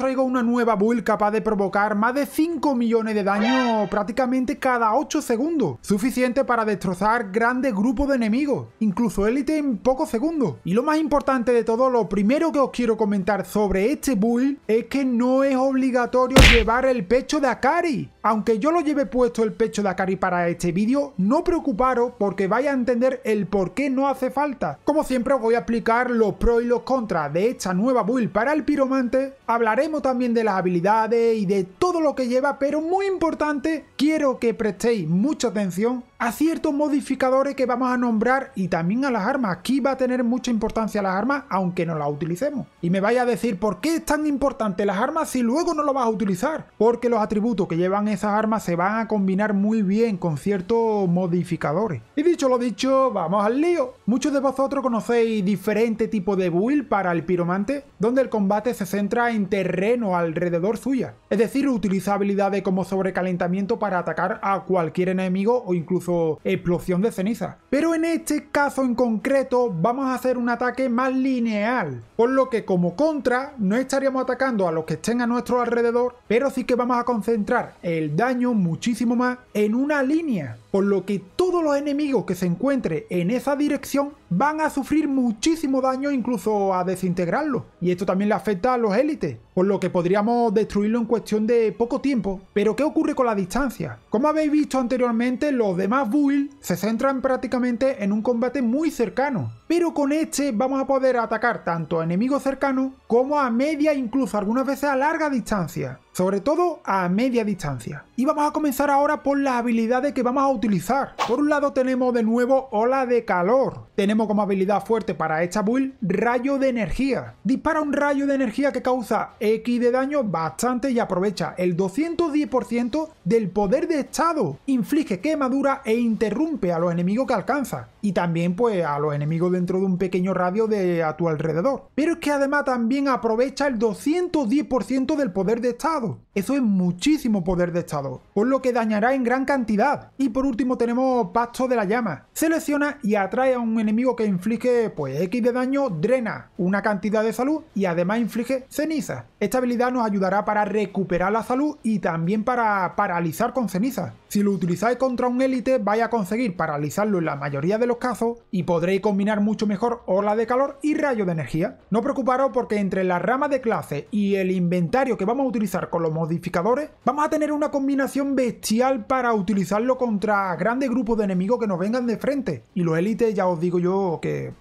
traigo una nueva build capaz de provocar más de 5 millones de daño prácticamente cada 8 segundos, suficiente para destrozar grandes grupos de enemigos, incluso élite en pocos segundos. Y lo más importante de todo, lo primero que os quiero comentar sobre este build es que no es obligatorio llevar el pecho de Akari. Aunque yo lo lleve puesto el pecho de Akari para este vídeo, no preocuparos porque vais a entender el por qué no hace falta. Como siempre os voy a explicar los pros y los contras de esta nueva build para el piromante, hablaremos también de las habilidades y de lo que lleva, pero muy importante, quiero que prestéis mucha atención a ciertos modificadores que vamos a nombrar y también a las armas. Aquí va a tener mucha importancia las armas, aunque no las utilicemos. Y me vaya a decir, ¿por qué es tan importante las armas si luego no lo vas a utilizar? Porque los atributos que llevan esas armas se van a combinar muy bien con ciertos modificadores. Y dicho lo dicho, vamos al lío. Muchos de vosotros conocéis diferente tipo de build para el piromante, donde el combate se centra en terreno alrededor suya. Es decir, utiliza habilidades como sobrecalentamiento para atacar a cualquier enemigo o incluso explosión de ceniza. Pero en este caso en concreto vamos a hacer un ataque más lineal, por lo que como contra no estaríamos atacando a los que estén a nuestro alrededor, pero sí que vamos a concentrar el daño muchísimo más en una línea, por lo que todos los enemigos que se encuentren en esa dirección van a sufrir muchísimo daño incluso a desintegrarlo. Y esto también le afecta a los élites, lo que podríamos destruirlo en cuestión de poco tiempo. Pero ¿qué ocurre con la distancia? Como habéis visto anteriormente, los demás builds se centran prácticamente en un combate muy cercano, pero con este vamos a poder atacar tanto a enemigos cercanos como a media, incluso algunas veces a larga distancia sobre todo a media distancia. Y vamos a comenzar ahora por las habilidades que vamos a utilizar. Por un lado tenemos de nuevo Ola de Calor. Tenemos como habilidad fuerte para esta build Rayo de Energía. Dispara un rayo de energía que causa X de daño bastante y aprovecha el 210% del poder de estado, inflige quemadura e interrumpe a los enemigos que alcanza, y también pues a los enemigos dentro de un pequeño radio de a tu alrededor. Pero es que además también aprovecha el 210% del poder de estado. Eso es muchísimo poder de estado, por lo que dañará en gran cantidad. Y por último tenemos Pacto de la Llama. Selecciona y atrae a un enemigo que inflige pues X de daño, drena una cantidad de salud y además inflige ceniza. Esta habilidad nos ayudará para recuperar la salud y también para paralizar con cenizas. Si lo utilizáis contra un élite vais a conseguir paralizarlo en la mayoría de los casos y podréis combinar mucho mejor ola de calor y rayo de energía. No preocuparos porque entre la rama de clase y el inventario que vamos a utilizar con los modificadores vamos a tener una combinación bestial para utilizarlo contra grandes grupos de enemigos que nos vengan de frente. Y los élites ya os digo yo que...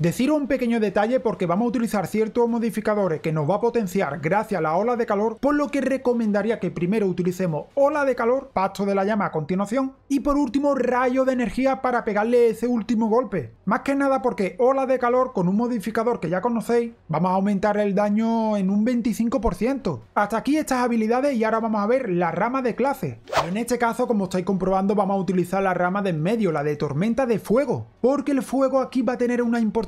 Deciros un pequeño detalle porque vamos a utilizar ciertos modificadores que nos va a potenciar gracias a la ola de calor, por lo que recomendaría que primero utilicemos ola de calor, pasto de la llama a continuación, y por último rayo de energía para pegarle ese último golpe. Más que nada porque ola de calor con un modificador que ya conocéis, vamos a aumentar el daño en un 25%. Hasta aquí estas habilidades y ahora vamos a ver la rama de clase. En este caso, como estáis comprobando, vamos a utilizar la rama de en medio, la de tormenta de fuego, porque el fuego aquí va a tener una importancia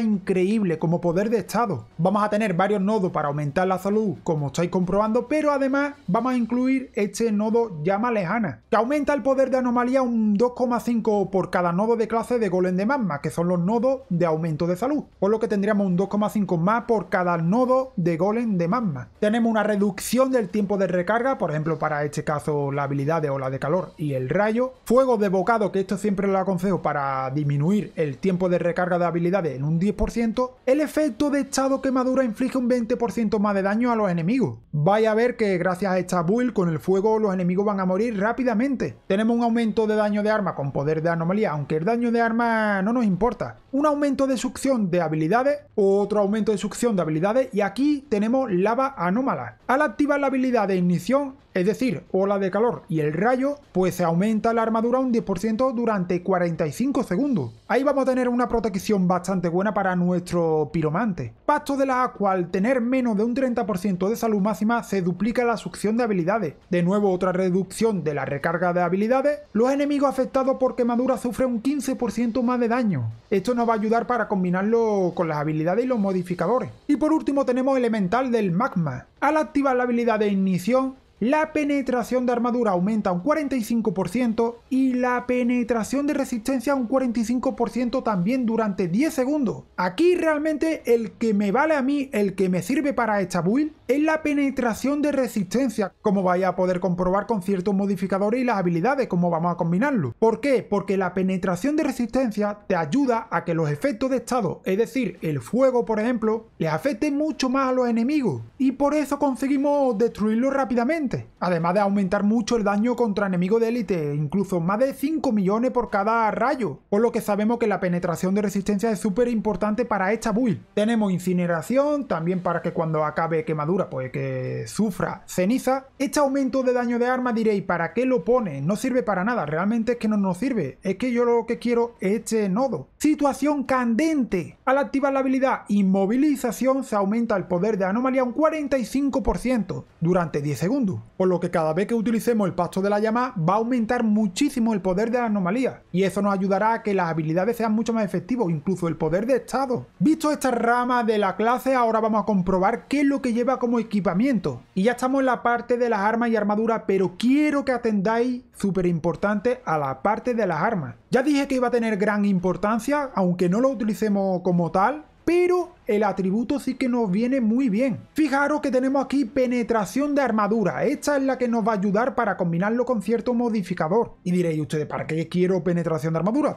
increíble como poder de estado. Vamos a tener varios nodos para aumentar la salud, como estáis comprobando, pero además vamos a incluir este nodo llama lejana, que aumenta el poder de anomalía un 2,5 por cada nodo de clase de golem de magma, que son los nodos de aumento de salud, por lo que tendríamos un 2,5 más por cada nodo de golem de magma. Tenemos una reducción del tiempo de recarga, por ejemplo para este caso la habilidad de ola de calor y el rayo, fuego de bocado, que esto siempre lo aconsejo para disminuir el tiempo de recarga de habilidad en un 10%, el efecto de estado quemadura inflige un 20% más de daño a los enemigos. Vaya a ver que gracias a esta build con el fuego los enemigos van a morir rápidamente. Tenemos un aumento de daño de arma con poder de anomalía, aunque el daño de arma no nos importa. Un aumento de succión de habilidades, otro aumento de succión de habilidades y aquí tenemos lava anómala. Al activar la habilidad de ignición, es decir, ola de calor y el rayo, pues se aumenta la armadura un 10% durante 45 segundos. Ahí vamos a tener una protección bastante buena para nuestro piromante. Pacto de la Aqua, al tener menos de un 30% de salud máxima, se duplica la succión de habilidades. De nuevo otra reducción de la recarga de habilidades. Los enemigos afectados por quemadura sufren un 15% más de daño. Esto nos va a ayudar para combinarlo con las habilidades y los modificadores. Y por último tenemos Elemental del Magma. Al activar la habilidad de ignición, la penetración de armadura aumenta un 45% y la penetración de resistencia un 45% también durante 10 segundos. Aquí realmente el que me vale a mí, el que me sirve para esta build, es la penetración de resistencia, como vaya a poder comprobar con ciertos modificadores y las habilidades, como vamos a combinarlo. ¿Por qué? Porque la penetración de resistencia te ayuda a que los efectos de estado, es decir, el fuego por ejemplo, Le afecte mucho más a los enemigos y por eso conseguimos destruirlos rápidamente además de aumentar mucho el daño contra enemigos de élite, incluso más de 5 millones por cada rayo, por lo que sabemos que la penetración de resistencia es súper importante para esta build. Tenemos incineración, también para que cuando acabe quemadura, pues que sufra ceniza. Este aumento de daño de arma diréis, ¿para qué lo pone? No sirve para nada, realmente es que no nos sirve, es que yo lo que quiero es este nodo. Situación candente. Al activar la habilidad inmovilización se aumenta el poder de anomalía un 45% durante 10 segundos por lo que cada vez que utilicemos el pasto de la llama va a aumentar muchísimo el poder de la anomalía, y eso nos ayudará a que las habilidades sean mucho más efectivas, incluso el poder de estado. Visto esta rama de la clase, ahora vamos a comprobar qué es lo que lleva como equipamiento. Y ya estamos en la parte de las armas y armaduras, pero quiero que atendáis, súper importante, a la parte de las armas. Ya dije que iba a tener gran importancia, aunque no lo utilicemos como tal, pero el atributo sí que nos viene muy bien. Fijaros que tenemos aquí penetración de armadura. Esta es la que nos va a ayudar para combinarlo con cierto modificador. Y diréis ustedes, ¿para qué quiero penetración de armadura?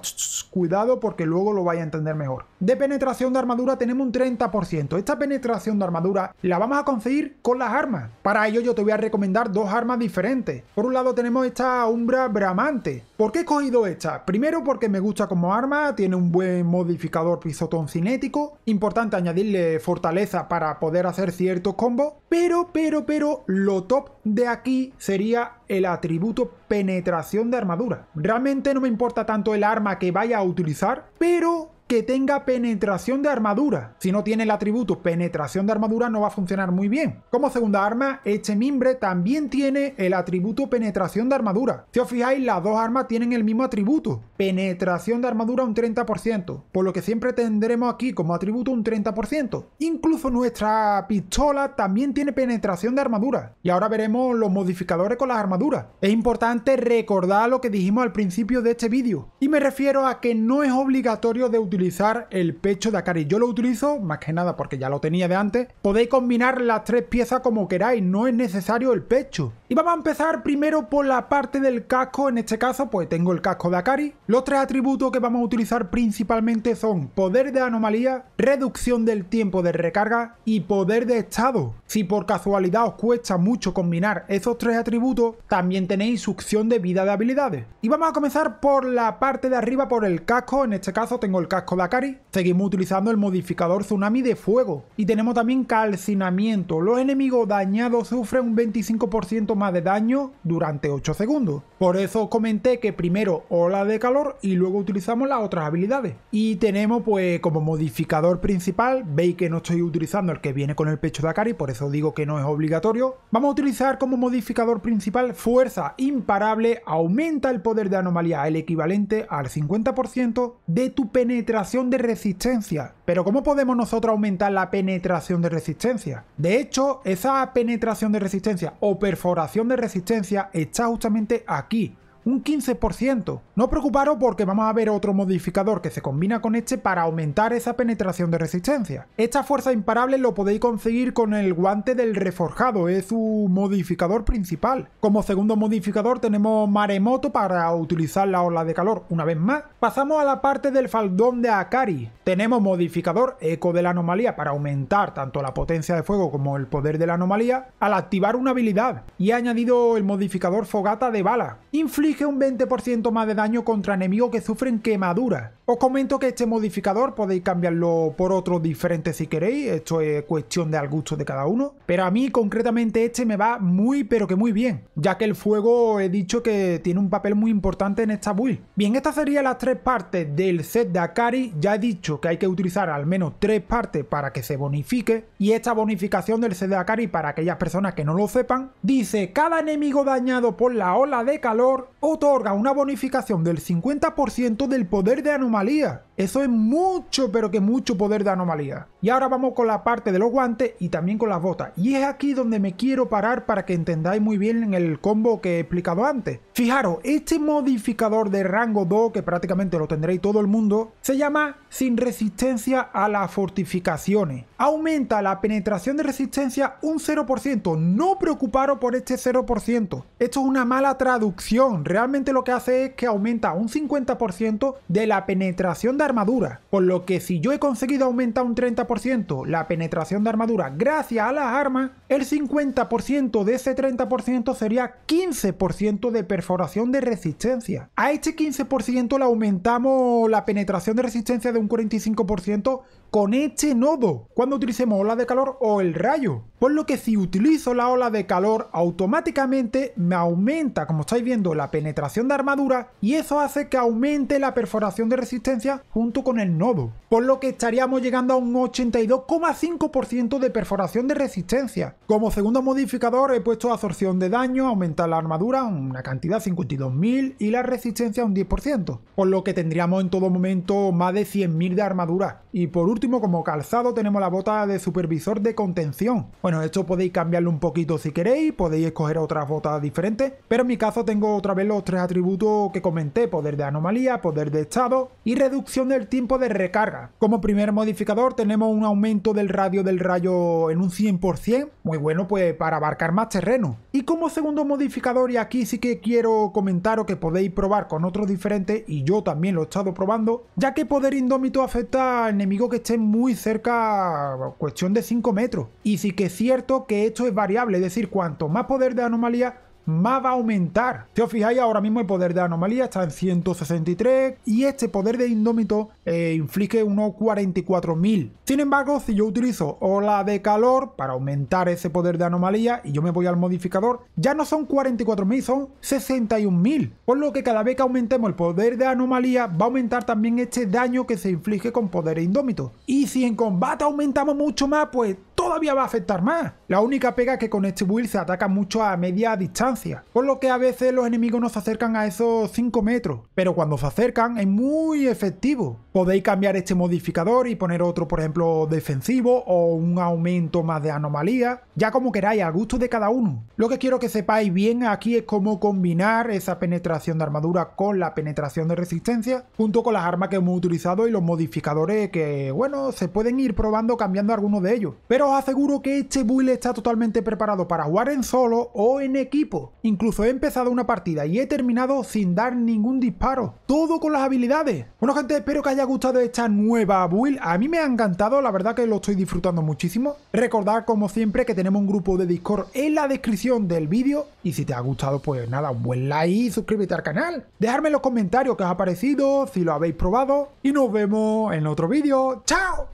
Cuidado porque luego lo vaya a entender mejor. De penetración de armadura tenemos un 30%. Esta penetración de armadura la vamos a conseguir con las armas. Para ello yo te voy a recomendar dos armas diferentes. Por un lado tenemos esta Umbra Bramante. ¿Por qué he cogido esta? Primero porque me gusta como arma, tiene un buen modificador pisotón cinético. Importante añadirle fortaleza para poder hacer ciertos combos, pero, pero, pero, lo top de aquí sería el atributo penetración de armadura. Realmente no me importa tanto el arma que vaya a utilizar, pero que tenga penetración de armadura. Si no tiene el atributo penetración de armadura no va a funcionar muy bien. Como segunda arma, este mimbre también tiene el atributo penetración de armadura. Si os fijáis, las dos armas tienen el mismo atributo. Penetración de armadura un 30%, por lo que siempre tendremos aquí como atributo un 30%. Incluso nuestra pistola también tiene penetración de armadura. Y ahora veremos los modificadores con las armaduras. Es importante recordar lo que dijimos al principio de este vídeo. Y me refiero a que no es obligatorio de utilizar utilizar el pecho de Akari. Yo lo utilizo más que nada porque ya lo tenía de antes. Podéis combinar las tres piezas como queráis, no es necesario el pecho. Y vamos a empezar primero por la parte del casco, en este caso pues tengo el casco de Akari. Los tres atributos que vamos a utilizar principalmente son poder de anomalía, reducción del tiempo de recarga y poder de estado. Si por casualidad os cuesta mucho combinar esos tres atributos, también tenéis succión de vida de habilidades. Y vamos a comenzar por la parte de arriba, por el casco, en este caso tengo el casco Akari, seguimos utilizando el modificador Tsunami de Fuego. Y tenemos también Calcinamiento. Los enemigos dañados sufren un 25% más de daño durante 8 segundos. Por eso os comenté que primero Ola de Calor y luego utilizamos las otras habilidades. Y tenemos pues como modificador principal, veis que no estoy utilizando el que viene con el pecho de Akari, por eso digo que no es obligatorio. Vamos a utilizar como modificador principal Fuerza Imparable, aumenta el poder de anomalía, el equivalente al 50% de tu penetración de resistencia. Pero ¿cómo podemos nosotros aumentar la penetración de resistencia? De hecho, esa penetración de resistencia o perforación de resistencia está justamente aquí un 15%. No preocuparos porque vamos a ver otro modificador que se combina con este para aumentar esa penetración de resistencia. Esta fuerza imparable lo podéis conseguir con el guante del reforjado, es su modificador principal. Como segundo modificador tenemos maremoto para utilizar la ola de calor una vez más. Pasamos a la parte del faldón de Akari. Tenemos modificador eco de la anomalía para aumentar tanto la potencia de fuego como el poder de la anomalía al activar una habilidad y ha añadido el modificador fogata de bala. Inflige un 20% más de daño contra enemigos que sufren quemaduras. Os comento que este modificador podéis cambiarlo por otro diferente si queréis, esto es cuestión de al gusto de cada uno, pero a mí concretamente este me va muy pero que muy bien, ya que el fuego he dicho que tiene un papel muy importante en esta build. Bien, estas serían las tres partes del set de Akari, ya he dicho que hay que utilizar al menos tres partes para que se bonifique, y esta bonificación del set de Akari para aquellas personas que no lo sepan, dice cada enemigo dañado por la ola de calor otorga una bonificación del 50% del poder de anomalía. Eso es mucho, pero que mucho poder de anomalía. Y ahora vamos con la parte de los guantes y también con las botas. Y es aquí donde me quiero parar para que entendáis muy bien en el combo que he explicado antes. Fijaros, este modificador de rango 2, que prácticamente lo tendréis todo el mundo, se llama sin resistencia a las fortificaciones. Aumenta la penetración de resistencia un 0%. No preocuparos por este 0%. Esto es una mala traducción. Realmente lo que hace es que aumenta un 50% de la penetración de armadura, por lo que si yo he conseguido aumentar un 30% la penetración de armadura gracias a las armas, el 50% de ese 30% sería 15% de perforación de resistencia. A este 15% le aumentamos la penetración de resistencia de un 45% con este nodo cuando utilicemos ola de calor o el rayo. Por lo que si utilizo la ola de calor automáticamente me aumenta, como estáis viendo, la penetración de armadura y eso hace que aumente la perforación de resistencia junto con el nodo. Por lo que estaríamos llegando a un 82,5% de perforación de resistencia. Como segundo modificador he puesto absorción de daño, aumentar la armadura una cantidad 52.000 y la resistencia un 10%. Por lo que tendríamos en todo momento más de 100.000 de armadura. Y por último último, como calzado, tenemos la bota de supervisor de contención. Bueno, esto podéis cambiarlo un poquito si queréis, podéis escoger otras botas diferentes, pero en mi caso tengo otra vez los tres atributos que comenté, poder de anomalía, poder de estado y reducción del tiempo de recarga. Como primer modificador tenemos un aumento del radio del rayo en un 100%, muy bueno pues para abarcar más terreno. Y como segundo modificador, y aquí sí que quiero comentaros que podéis probar con otros diferentes, y yo también lo he estado probando, ya que poder indómito afecta al enemigo que está muy cerca, cuestión de 5 metros. Y sí que es cierto que esto es variable, es decir, cuanto más poder de anomalía, más va a aumentar. Si os fijáis, ahora mismo el poder de anomalía está en 163 y este poder de indómito eh, inflige unos 44.000. Sin embargo, si yo utilizo ola de calor para aumentar ese poder de anomalía y yo me voy al modificador, ya no son 44.000, son 61.000. Por lo que cada vez que aumentemos el poder de anomalía va a aumentar también este daño que se inflige con poder indómito. Y si en combate aumentamos mucho más, pues todavía va a afectar más. La única pega es que con este build se ataca mucho a media distancia, por lo que a veces los enemigos no se acercan a esos 5 metros, pero cuando se acercan es muy efectivo. Podéis cambiar este modificador y poner otro, por ejemplo, defensivo o un aumento más de anomalía, ya como queráis, a gusto de cada uno. Lo que quiero que sepáis bien aquí es cómo combinar esa penetración de armadura con la penetración de resistencia, junto con las armas que hemos utilizado y los modificadores que, bueno, se pueden ir probando cambiando algunos de ellos. Pero os aseguro que este build está totalmente preparado para jugar en solo o en equipo. Incluso he empezado una partida y he terminado sin dar ningún disparo. Todo con las habilidades. Bueno gente, espero que hayáis ha gustado esta nueva build. A mí me ha encantado, la verdad que lo estoy disfrutando muchísimo. Recordad como siempre que tenemos un grupo de Discord en la descripción del vídeo. Y si te ha gustado, pues nada, un buen like suscríbete al canal. Dejadme en los comentarios que os ha parecido, si lo habéis probado. Y nos vemos en otro vídeo. ¡Chao!